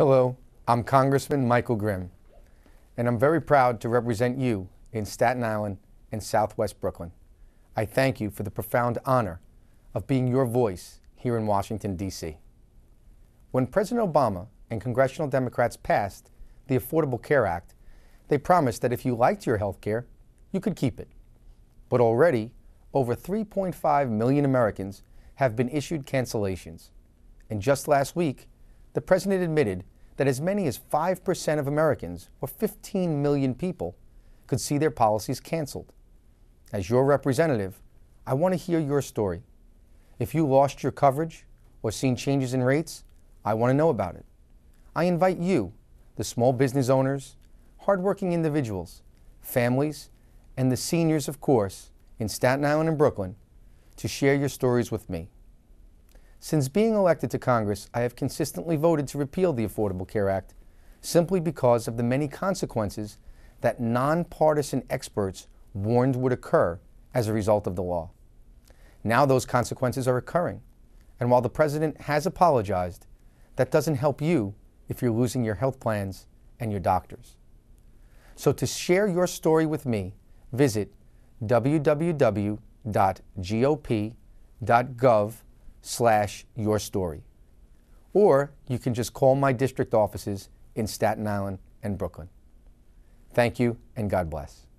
Hello, I'm Congressman Michael Grimm, and I'm very proud to represent you in Staten Island and Southwest Brooklyn. I thank you for the profound honor of being your voice here in Washington, D.C. When President Obama and congressional Democrats passed the Affordable Care Act, they promised that if you liked your health care, you could keep it. But already, over 3.5 million Americans have been issued cancellations. And just last week, the president admitted that as many as 5% of Americans, or 15 million people, could see their policies canceled. As your representative, I want to hear your story. If you lost your coverage or seen changes in rates, I want to know about it. I invite you, the small business owners, hardworking individuals, families, and the seniors, of course, in Staten Island and Brooklyn, to share your stories with me. Since being elected to Congress, I have consistently voted to repeal the Affordable Care Act simply because of the many consequences that nonpartisan experts warned would occur as a result of the law. Now those consequences are occurring. And while the president has apologized, that doesn't help you if you're losing your health plans and your doctors. So to share your story with me, visit www.gop.gov slash your story. Or you can just call my district offices in Staten Island and Brooklyn. Thank you and God bless.